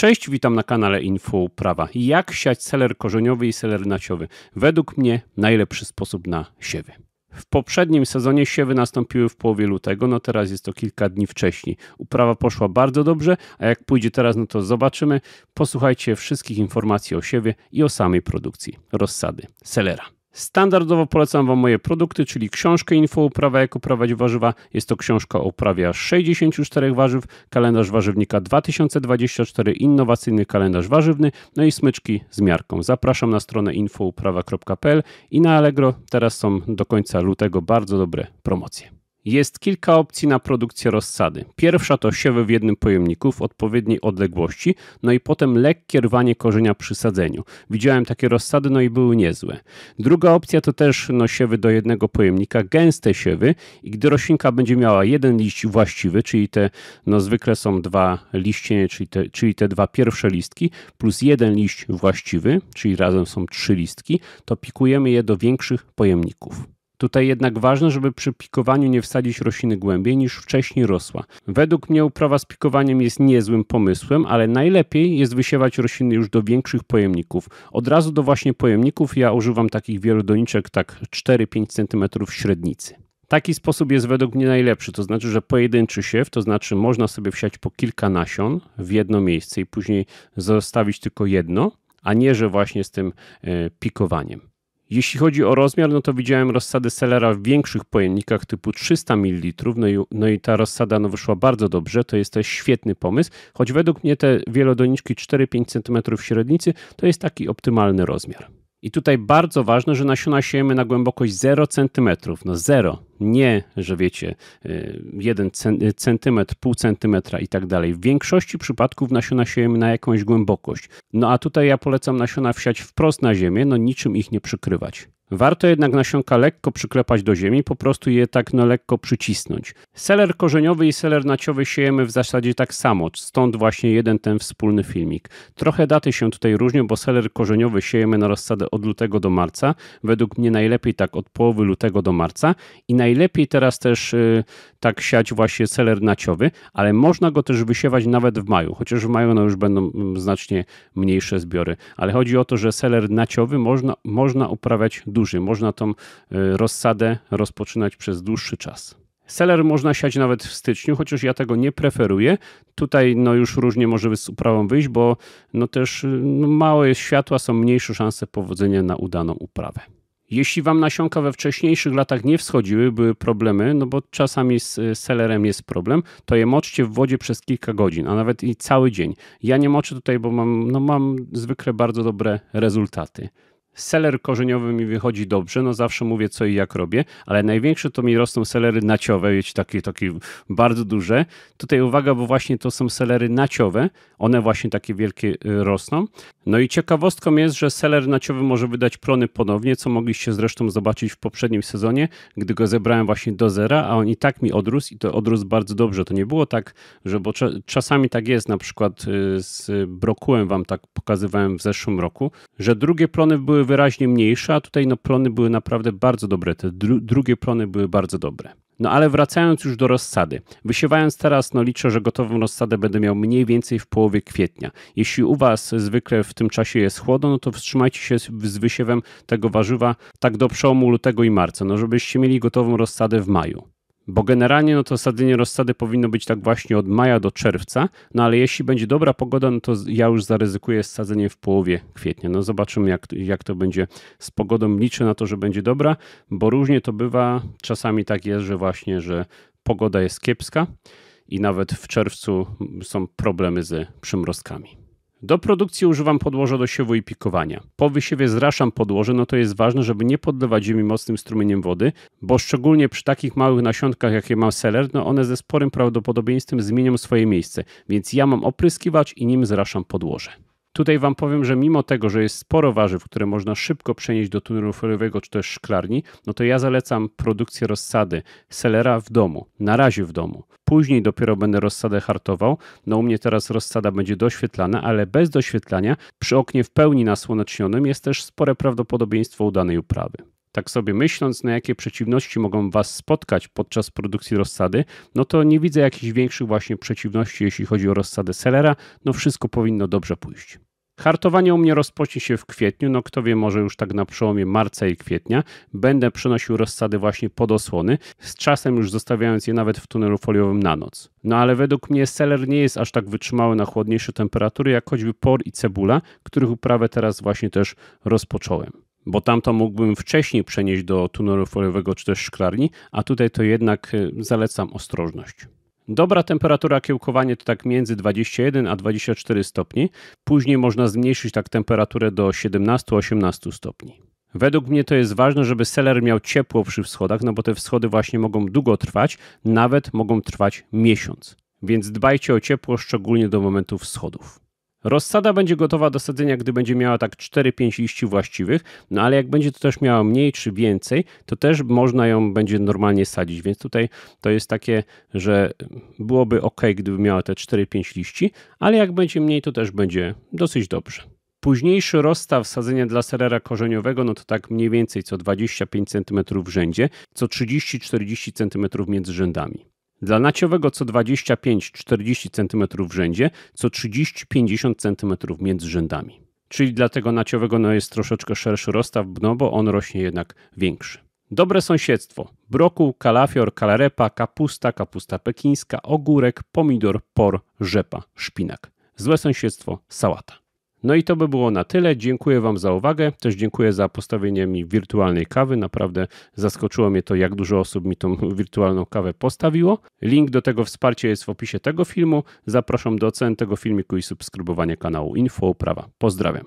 Cześć, witam na kanale Info Prawa. Jak siać seler korzeniowy i seler naciowy? Według mnie najlepszy sposób na siewy. W poprzednim sezonie siewy nastąpiły w połowie lutego, no teraz jest to kilka dni wcześniej. Uprawa poszła bardzo dobrze, a jak pójdzie teraz, no to zobaczymy. Posłuchajcie wszystkich informacji o siewie i o samej produkcji rozsady selera. Standardowo polecam Wam moje produkty, czyli książkę Info Uprawa jak uprawiać warzywa. Jest to książka o uprawie 64 warzyw, kalendarz warzywnika 2024, innowacyjny kalendarz warzywny, no i smyczki z miarką. Zapraszam na stronę infouprawa.pl i na Allegro. Teraz są do końca lutego bardzo dobre promocje. Jest kilka opcji na produkcję rozsady. Pierwsza to siewy w jednym pojemniku w odpowiedniej odległości, no i potem lekkie rwanie korzenia przy sadzeniu. Widziałem takie rozsady, no i były niezłe. Druga opcja to też no, siewy do jednego pojemnika, gęste siewy i gdy roślinka będzie miała jeden liść właściwy, czyli te no zwykle są dwa liście, czyli te, czyli te dwa pierwsze listki, plus jeden liść właściwy, czyli razem są trzy listki, to pikujemy je do większych pojemników. Tutaj jednak ważne, żeby przy pikowaniu nie wsadzić rośliny głębiej niż wcześniej rosła. Według mnie uprawa z pikowaniem jest niezłym pomysłem, ale najlepiej jest wysiewać rośliny już do większych pojemników. Od razu do właśnie pojemników ja używam takich wielu doniczek, tak 4-5 cm średnicy. Taki sposób jest według mnie najlepszy, to znaczy, że pojedynczy siew, to znaczy można sobie wsiać po kilka nasion w jedno miejsce i później zostawić tylko jedno, a nie, że właśnie z tym e, pikowaniem. Jeśli chodzi o rozmiar, no to widziałem rozsady Sellera w większych pojemnikach typu 300 ml, no i, no i ta rozsada no, wyszła bardzo dobrze, to jest też świetny pomysł, choć według mnie te wielodoniczki 4-5 cm średnicy to jest taki optymalny rozmiar. I tutaj bardzo ważne, że nasiona siejemy na głębokość 0 cm. No 0, nie, że wiecie, 1 y, cm, y, pół centymetra i tak dalej. W większości przypadków nasiona siejemy na jakąś głębokość. No a tutaj ja polecam nasiona wsiać wprost na ziemię, no niczym ich nie przykrywać. Warto jednak nasionka lekko przyklepać do ziemi, po prostu je tak na lekko przycisnąć. Seler korzeniowy i seler naciowy siejemy w zasadzie tak samo, stąd właśnie jeden ten wspólny filmik. Trochę daty się tutaj różnią, bo seler korzeniowy siejemy na rozsadę od lutego do marca, według mnie najlepiej tak od połowy lutego do marca i najlepiej teraz też yy, tak siać właśnie seler naciowy, ale można go też wysiewać nawet w maju, chociaż w maju no już będą mm, znacznie mniejsze zbiory, ale chodzi o to, że seler naciowy można, można uprawiać dużo duży. Można tą y, rozsadę rozpoczynać przez dłuższy czas. Seller można siać nawet w styczniu, chociaż ja tego nie preferuję. Tutaj no już różnie może z uprawą wyjść, bo no też mało y, no, małe jest światła, są mniejsze szanse powodzenia na udaną uprawę. Jeśli Wam nasionka we wcześniejszych latach nie wschodziły, były problemy, no bo czasami z y, sellerem jest problem, to je moczcie w wodzie przez kilka godzin, a nawet i cały dzień. Ja nie moczę tutaj, bo mam, no mam zwykle bardzo dobre rezultaty seler korzeniowy mi wychodzi dobrze, no zawsze mówię co i jak robię, ale największe to mi rosną selery naciowe, wiecie, takie, takie bardzo duże. Tutaj uwaga, bo właśnie to są selery naciowe, one właśnie takie wielkie y, rosną. No i ciekawostką jest, że seler naciowy może wydać plony ponownie, co mogliście zresztą zobaczyć w poprzednim sezonie, gdy go zebrałem właśnie do zera, a on i tak mi odrósł i to odrósł bardzo dobrze. To nie było tak, że bo czasami tak jest, na przykład y, z brokułem wam tak pokazywałem w zeszłym roku, że drugie plony były były wyraźnie mniejsze, a tutaj no, plony były naprawdę bardzo dobre. Te dru drugie plony były bardzo dobre. No ale wracając już do rozsady. Wysiewając teraz, no liczę, że gotową rozsadę będę miał mniej więcej w połowie kwietnia. Jeśli u Was zwykle w tym czasie jest chłodno, no to wstrzymajcie się z wysiewem tego warzywa tak do przełomu lutego i marca, no żebyście mieli gotową rozsadę w maju. Bo generalnie no to sadzenie rozsady powinno być tak właśnie od maja do czerwca, no ale jeśli będzie dobra pogoda, no to ja już zaryzykuję sadzenie w połowie kwietnia. No zobaczymy jak, jak to będzie z pogodą. Liczę na to, że będzie dobra, bo różnie to bywa. Czasami tak jest, że właśnie, że pogoda jest kiepska i nawet w czerwcu są problemy z przymrozkami. Do produkcji używam podłoża do siewu i pikowania. Po wysiewie zraszam podłoże, no to jest ważne, żeby nie podlewać ziemi mocnym strumieniem wody, bo szczególnie przy takich małych nasionkach, jakie ma seler, no one ze sporym prawdopodobieństwem zmienią swoje miejsce, więc ja mam opryskiwacz i nim zraszam podłoże. Tutaj Wam powiem, że mimo tego, że jest sporo warzyw, które można szybko przenieść do tunelu foliowego czy też szklarni, no to ja zalecam produkcję rozsady selera w domu, na razie w domu. Później dopiero będę rozsadę hartował. No u mnie teraz rozsada będzie doświetlana, ale bez doświetlania przy oknie w pełni nasłonecznionym jest też spore prawdopodobieństwo udanej uprawy tak sobie myśląc, na jakie przeciwności mogą Was spotkać podczas produkcji rozsady, no to nie widzę jakichś większych właśnie przeciwności, jeśli chodzi o rozsadę selera. No wszystko powinno dobrze pójść. Hartowanie u mnie rozpocznie się w kwietniu, no kto wie, może już tak na przełomie marca i kwietnia. Będę przenosił rozsady właśnie pod osłony, z czasem już zostawiając je nawet w tunelu foliowym na noc. No ale według mnie seler nie jest aż tak wytrzymały na chłodniejsze temperatury, jak choćby por i cebula, których uprawę teraz właśnie też rozpocząłem bo tamto mógłbym wcześniej przenieść do tuneru foliowego czy też szklarni, a tutaj to jednak y, zalecam ostrożność. Dobra temperatura kiełkowania to tak między 21 a 24 stopni. Później można zmniejszyć tak temperaturę do 17-18 stopni. Według mnie to jest ważne, żeby seller miał ciepło przy wschodach, no bo te wschody właśnie mogą długo trwać, nawet mogą trwać miesiąc. Więc dbajcie o ciepło, szczególnie do momentu wschodów. Rozsada będzie gotowa do sadzenia, gdy będzie miała tak 4-5 liści właściwych, no ale jak będzie to też miała mniej czy więcej, to też można ją będzie normalnie sadzić, więc tutaj to jest takie, że byłoby ok, gdyby miała te 4-5 liści, ale jak będzie mniej, to też będzie dosyć dobrze. Późniejszy rozstaw sadzenia dla serera korzeniowego, no to tak mniej więcej co 25 cm w rzędzie, co 30-40 cm między rzędami. Dla naciowego co 25-40 cm w rzędzie, co 30-50 cm między rzędami. Czyli dla tego naciowego no jest troszeczkę szerszy rozstaw, no bo on rośnie jednak większy. Dobre sąsiedztwo. Brokuł, kalafior, kalarepa, kapusta, kapusta pekińska, ogórek, pomidor, por, rzepa, szpinak. Złe sąsiedztwo, sałata. No i to by było na tyle. Dziękuję Wam za uwagę. Też dziękuję za postawienie mi wirtualnej kawy. Naprawdę zaskoczyło mnie to, jak dużo osób mi tą wirtualną kawę postawiło. Link do tego wsparcia jest w opisie tego filmu. Zapraszam do ocen tego filmiku i subskrybowania kanału Info Prawa. Pozdrawiam.